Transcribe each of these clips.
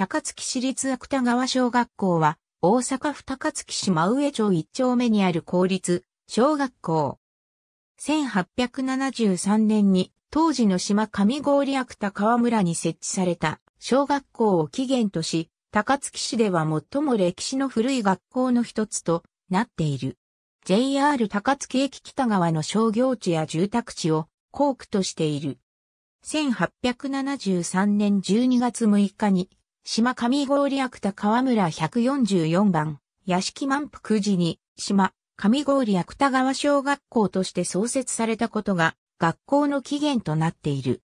高槻市立芥川小学校は、大阪府高槻市真上町一丁目にある公立小学校。1873年に当時の島上郡芥川村に設置された小学校を起源とし、高槻市では最も歴史の古い学校の一つとなっている。JR 高槻駅北側の商業地や住宅地を校区としている。1873年12月6日に島上郡悪田川村144番、屋敷満腹時に、島上郡悪田川小学校として創設されたことが、学校の起源となっている。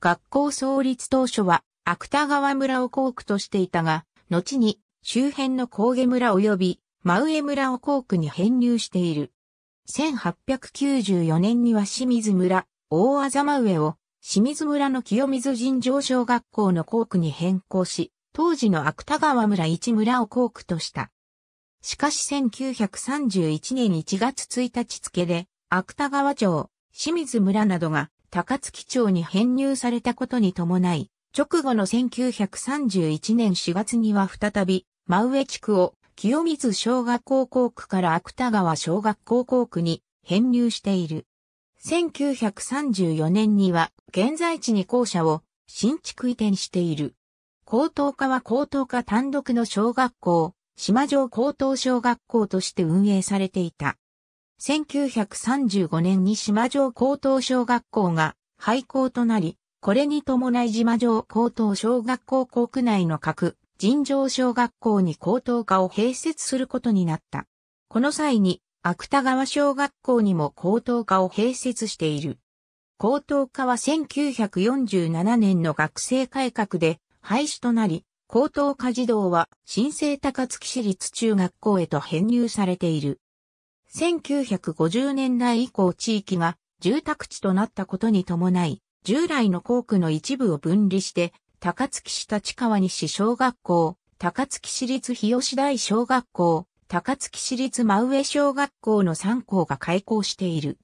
学校創立当初は、芥田川村を校区としていたが、後に、周辺の高下村及び、真上村を校区に編入している。1894年には清水村、大あざま上を、清水村の清水尋常小学校の校区に変更し、当時の芥川村一村を校区とした。しかし1931年1月1日付で、芥川町、清水村などが高槻町に編入されたことに伴い、直後の1931年4月には再び、真上地区を清水小学校校区から芥川小学校校区に編入している。1934年には現在地に校舎を新築移転している。高等科は高等科単独の小学校、島城高等小学校として運営されていた。1935年に島城高等小学校が廃校となり、これに伴い島城高等小学校校区内の各尋常小学校に高等科を併設することになった。この際に、芥川小学校にも高等科を併設している。高等科は1947年の学生改革で廃止となり、高等科児童は新生高槻市立中学校へと編入されている。1950年代以降地域が住宅地となったことに伴い、従来の校区の一部を分離して、高槻市立川西小学校、高槻市立日吉台小学校、高槻市立真上小学校の3校が開校している。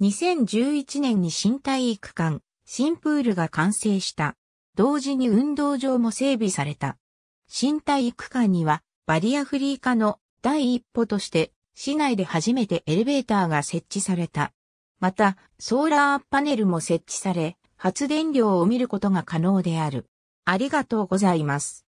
2011年に新体育館、新プールが完成した。同時に運動場も整備された。新体育館にはバリアフリー化の第一歩として市内で初めてエレベーターが設置された。また、ソーラーパネルも設置され、発電量を見ることが可能である。ありがとうございます。